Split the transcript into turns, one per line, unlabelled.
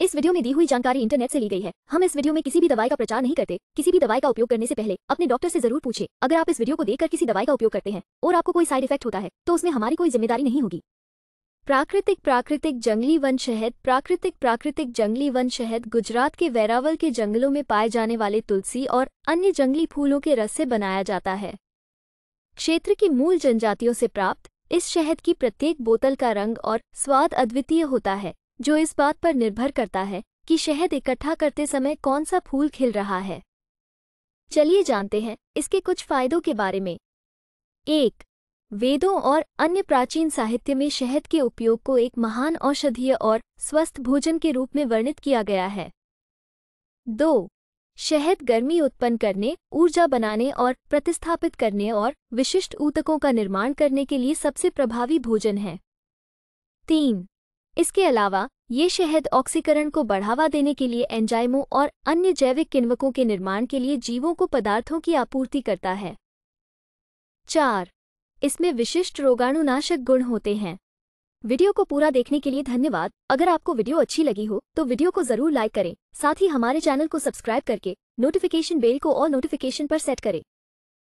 इस वीडियो में दी हुई जानकारी इंटरनेट से ली गई है हम इस वीडियो में किसी भी दवाई का प्रचार नहीं करते किसी भी दवाई का उपयोग करने से पहले अपने डॉक्टर से जरूर पूछे अगर आप इस वीडियो को देखकर किसी दवाई का उपयोग करते हैं और आपको कोई साइड इफेक्ट होता है तो उसमें हमारी कोई जिम्मेदारी नहीं होगी प्राकृतिक प्राकृतिक जंगली वन शहद प्राकृतिक प्राकृतिक जंगली वन शहद गुजरात के वेरावल के जंगलों में पाए जाने वाले तुलसी और अन्य जंगली फूलों के रस से बनाया जाता है क्षेत्र की मूल जनजातियों से प्राप्त इस शहद की प्रत्येक बोतल का रंग और स्वाद अद्वितीय होता है जो इस बात पर निर्भर करता है कि शहद इकट्ठा करते समय कौन सा फूल खिल रहा है चलिए जानते हैं इसके कुछ फायदों के बारे में एक वेदों और अन्य प्राचीन साहित्य में शहद के उपयोग को एक महान औषधीय और स्वस्थ भोजन के रूप में वर्णित किया गया है दो शहद गर्मी उत्पन्न करने ऊर्जा बनाने और प्रतिस्थापित करने और विशिष्ट ऊतकों का निर्माण करने के लिए सबसे प्रभावी भोजन है तीन इसके अलावा ये शहद ऑक्सीकरण को बढ़ावा देने के लिए एंजाइमों और अन्य जैविक किन्वकों के निर्माण के लिए जीवों को पदार्थों की आपूर्ति करता है चार इसमें विशिष्ट रोगाणुनाशक गुण होते हैं वीडियो को पूरा देखने के लिए धन्यवाद अगर आपको वीडियो अच्छी लगी हो तो वीडियो को जरूर लाइक करें साथ ही हमारे चैनल को सब्सक्राइब करके नोटिफिकेशन बेल को और नोटिफिकेशन पर सेट करें